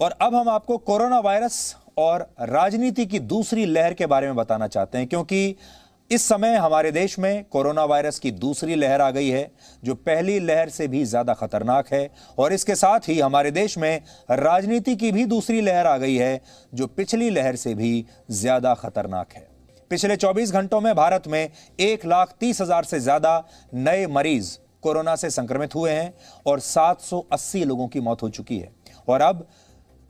और अब हम आपको कोरोना वायरस और राजनीति की दूसरी लहर के बारे में बताना चाहते हैं क्योंकि इस समय हमारे देश में कोरोना वायरस की दूसरी लहर आ गई है जो पहली लहर से भी ज़्यादा खतरनाक है और इसके साथ ही हमारे देश में राजनीति की भी दूसरी लहर आ गई है जो पिछली लहर से भी ज़्यादा खतरनाक है पिछले 24 घंटों में भारत में एक लाख तीस हज़ार से ज़्यादा नए मरीज कोरोना से संक्रमित हुए हैं और 780 लोगों की मौत हो चुकी है और अब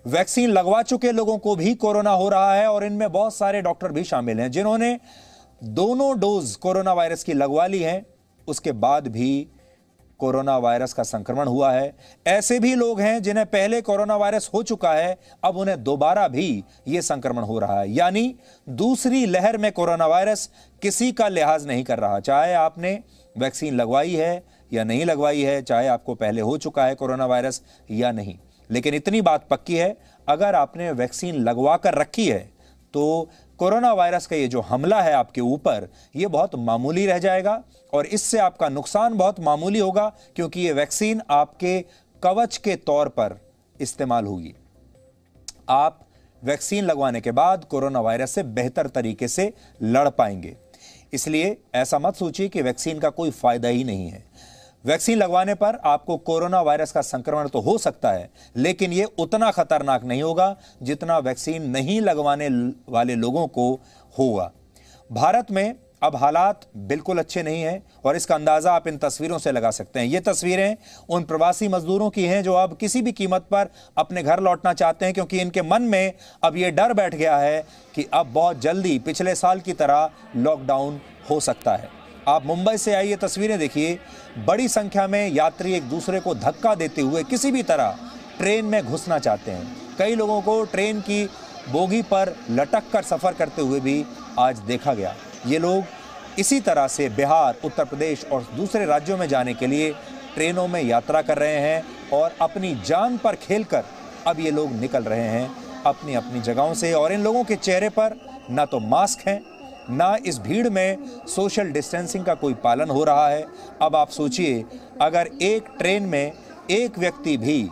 वैक्सीन लगवा चुके लोगों को भी कोरोना हो रहा है और इनमें बहुत सारे डॉक्टर भी शामिल हैं जिन्होंने दोनों डोज कोरोना वायरस की लगवा ली है उसके बाद भी कोरोना वायरस का संक्रमण हुआ है ऐसे भी लोग हैं जिन्हें पहले कोरोना वायरस हो चुका है अब उन्हें दोबारा भी ये संक्रमण हो रहा है यानी दूसरी लहर में कोरोना वायरस किसी का लिहाज नहीं कर रहा चाहे आपने वैक्सीन लगवाई है या नहीं लगवाई है चाहे आपको पहले हो चुका है कोरोना वायरस या नहीं लेकिन इतनी बात पक्की है अगर आपने वैक्सीन लगवा कर रखी है तो कोरोना वायरस का ये जो हमला है आपके ऊपर ये बहुत मामूली रह जाएगा और इससे आपका नुकसान बहुत मामूली होगा क्योंकि ये वैक्सीन आपके कवच के तौर पर इस्तेमाल होगी आप वैक्सीन लगवाने के बाद कोरोना वायरस से बेहतर तरीके से लड़ पाएंगे इसलिए ऐसा मत सोचिए कि वैक्सीन का कोई फायदा ही नहीं है वैक्सीन लगवाने पर आपको कोरोना वायरस का संक्रमण तो हो सकता है लेकिन ये उतना खतरनाक नहीं होगा जितना वैक्सीन नहीं लगवाने वाले लोगों को होगा भारत में अब हालात बिल्कुल अच्छे नहीं हैं और इसका अंदाज़ा आप इन तस्वीरों से लगा सकते हैं ये तस्वीरें उन प्रवासी मजदूरों की हैं जो अब किसी भी कीमत पर अपने घर लौटना चाहते हैं क्योंकि इनके मन में अब ये डर बैठ गया है कि अब बहुत जल्दी पिछले साल की तरह लॉकडाउन हो सकता है आप मुंबई से आई ये तस्वीरें देखिए बड़ी संख्या में यात्री एक दूसरे को धक्का देते हुए किसी भी तरह ट्रेन में घुसना चाहते हैं कई लोगों को ट्रेन की बोगी पर लटक कर सफ़र करते हुए भी आज देखा गया ये लोग इसी तरह से बिहार उत्तर प्रदेश और दूसरे राज्यों में जाने के लिए ट्रेनों में यात्रा कर रहे हैं और अपनी जान पर खेल कर अब ये लोग निकल रहे हैं अपनी अपनी जगहों से और इन लोगों के चेहरे पर ना तो मास्क हैं ना इस भीड़ में सोशल डिस्टेंसिंग का कोई पालन हो रहा है अब आप सोचिए अगर एक ट्रेन में एक व्यक्ति भी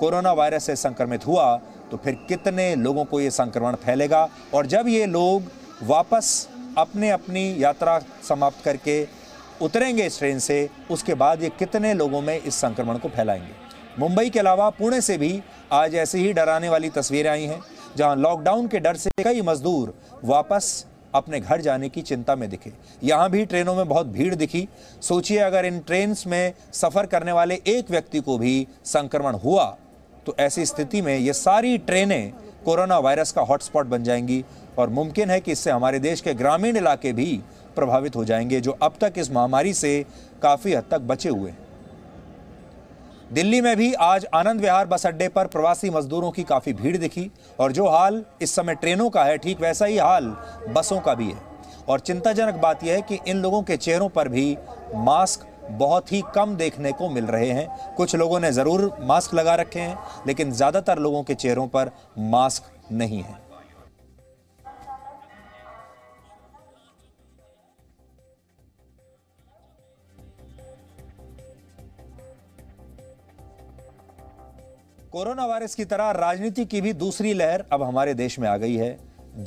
कोरोना वायरस से संक्रमित हुआ तो फिर कितने लोगों को ये संक्रमण फैलेगा और जब ये लोग वापस अपने अपनी यात्रा समाप्त करके उतरेंगे इस ट्रेन से उसके बाद ये कितने लोगों में इस संक्रमण को फैलाएंगे मुंबई के अलावा पुणे से भी आज ऐसी ही डराने वाली तस्वीरें आई हैं जहां लॉकडाउन के डर से कई मजदूर वापस अपने घर जाने की चिंता में दिखे यहाँ भी ट्रेनों में बहुत भीड़ दिखी सोचिए अगर इन ट्रेन में सफ़र करने वाले एक व्यक्ति को भी संक्रमण हुआ तो ऐसी स्थिति में ये सारी ट्रेनें कोरोना वायरस का हॉटस्पॉट बन जाएंगी और मुमकिन है कि इससे हमारे देश के ग्रामीण इलाके भी प्रभावित हो जाएंगे जो अब तक इस महामारी से काफ़ी हद तक बचे हुए हैं दिल्ली में भी आज आनंद विहार बस अड्डे पर प्रवासी मजदूरों की काफ़ी भीड़ दिखी और जो हाल इस समय ट्रेनों का है ठीक वैसा ही हाल बसों का भी है और चिंताजनक बात यह है कि इन लोगों के चेहरों पर भी मास्क बहुत ही कम देखने को मिल रहे हैं कुछ लोगों ने ज़रूर मास्क लगा रखे हैं लेकिन ज़्यादातर लोगों के चेहरों पर मास्क नहीं है कोरोना वायरस की तरह राजनीति की भी दूसरी लहर अब हमारे देश में आ गई है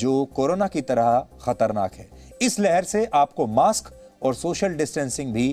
जो कोरोना की तरह खतरनाक है इस लहर से आपको मास्क और सोशल डिस्टेंसिंग भी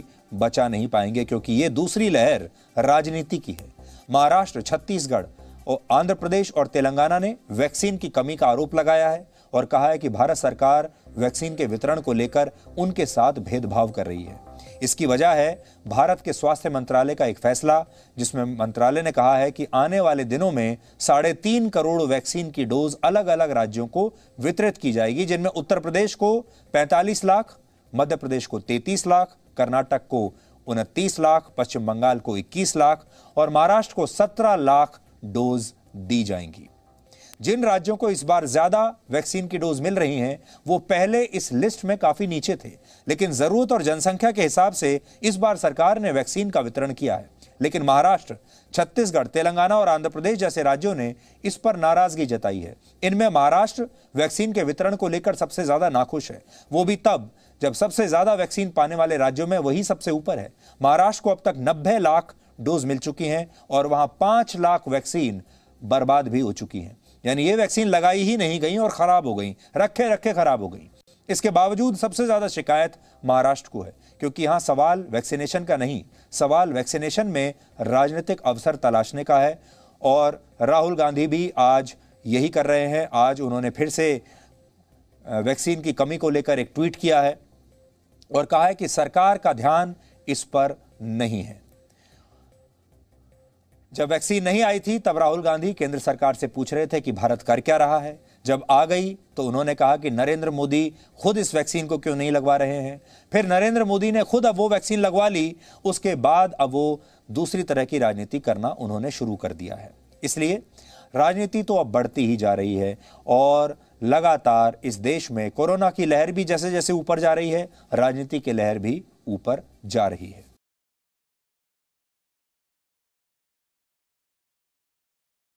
बचा नहीं पाएंगे क्योंकि ये दूसरी लहर राजनीति की है महाराष्ट्र छत्तीसगढ़ और आंध्र प्रदेश और तेलंगाना ने वैक्सीन की कमी का आरोप लगाया है और कहा है कि भारत सरकार वैक्सीन के वितरण को लेकर उनके साथ भेदभाव कर रही है इसकी वजह है भारत के स्वास्थ्य मंत्रालय का एक फैसला जिसमें मंत्रालय ने कहा है कि आने वाले दिनों में साढ़े तीन करोड़ वैक्सीन की डोज अलग अलग राज्यों को वितरित की जाएगी जिनमें उत्तर प्रदेश को 45 लाख मध्य प्रदेश को 33 लाख कर्नाटक को उनतीस लाख पश्चिम बंगाल को 21 लाख और महाराष्ट्र को 17 लाख डोज दी जाएंगी जिन राज्यों को इस बार ज़्यादा वैक्सीन की डोज मिल रही हैं वो पहले इस लिस्ट में काफ़ी नीचे थे लेकिन ज़रूरत और जनसंख्या के हिसाब से इस बार सरकार ने वैक्सीन का वितरण किया है लेकिन महाराष्ट्र छत्तीसगढ़ तेलंगाना और आंध्र प्रदेश जैसे राज्यों ने इस पर नाराजगी जताई है इनमें महाराष्ट्र वैक्सीन के वितरण को लेकर सबसे ज़्यादा नाखुश है वो भी तब जब सबसे ज़्यादा वैक्सीन पाने वाले राज्यों में वही सबसे ऊपर है महाराष्ट्र को अब तक नब्बे लाख डोज मिल चुकी हैं और वहां पांच लाख वैक्सीन बर्बाद भी हो चुकी हैं यानी ये वैक्सीन लगाई ही नहीं गई और ख़राब हो गई रखे रखे ख़राब हो गई इसके बावजूद सबसे ज़्यादा शिकायत महाराष्ट्र को है क्योंकि यहाँ सवाल वैक्सीनेशन का नहीं सवाल वैक्सीनेशन में राजनीतिक अवसर तलाशने का है और राहुल गांधी भी आज यही कर रहे हैं आज उन्होंने फिर से वैक्सीन की कमी को लेकर एक ट्वीट किया है और कहा है कि सरकार का ध्यान इस पर नहीं है जब वैक्सीन नहीं आई थी तब राहुल गांधी केंद्र सरकार से पूछ रहे थे कि भारत कर क्या रहा है जब आ गई तो उन्होंने कहा कि नरेंद्र मोदी खुद इस वैक्सीन को क्यों नहीं लगवा रहे हैं फिर नरेंद्र मोदी ने खुद अब वो वैक्सीन लगवा ली उसके बाद अब वो दूसरी तरह की राजनीति करना उन्होंने शुरू कर दिया है इसलिए राजनीति तो अब बढ़ती ही जा रही है और लगातार इस देश में कोरोना की लहर भी जैसे जैसे ऊपर जा रही है राजनीति की लहर भी ऊपर जा रही है